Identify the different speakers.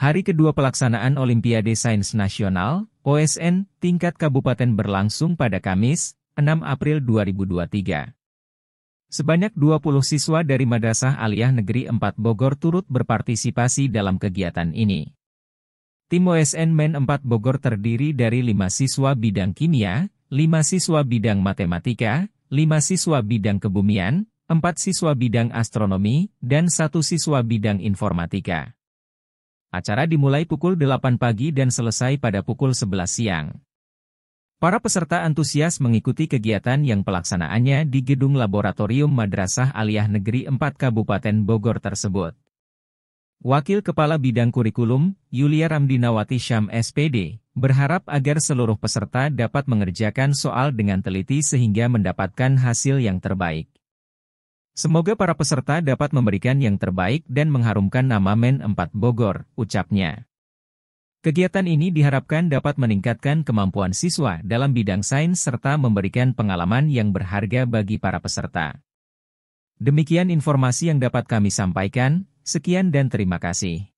Speaker 1: Hari kedua pelaksanaan Olimpiade Sains Nasional, OSN, tingkat kabupaten berlangsung pada Kamis, 6 April 2023. Sebanyak 20 siswa dari Madrasah Aliyah Negeri 4 Bogor turut berpartisipasi dalam kegiatan ini. Tim OSN Men 4 Bogor terdiri dari 5 siswa bidang kimia, 5 siswa bidang matematika, 5 siswa bidang kebumian, 4 siswa bidang astronomi, dan 1 siswa bidang informatika. Acara dimulai pukul 8 pagi dan selesai pada pukul 11 siang. Para peserta antusias mengikuti kegiatan yang pelaksanaannya di Gedung Laboratorium Madrasah Aliyah Negeri 4 Kabupaten Bogor tersebut. Wakil Kepala Bidang Kurikulum, Yulia Ramdinawati Syam SPD, berharap agar seluruh peserta dapat mengerjakan soal dengan teliti sehingga mendapatkan hasil yang terbaik. Semoga para peserta dapat memberikan yang terbaik dan mengharumkan nama Men 4 Bogor, ucapnya. Kegiatan ini diharapkan dapat meningkatkan kemampuan siswa dalam bidang sains serta memberikan pengalaman yang berharga bagi para peserta. Demikian informasi yang dapat kami sampaikan, sekian dan terima kasih.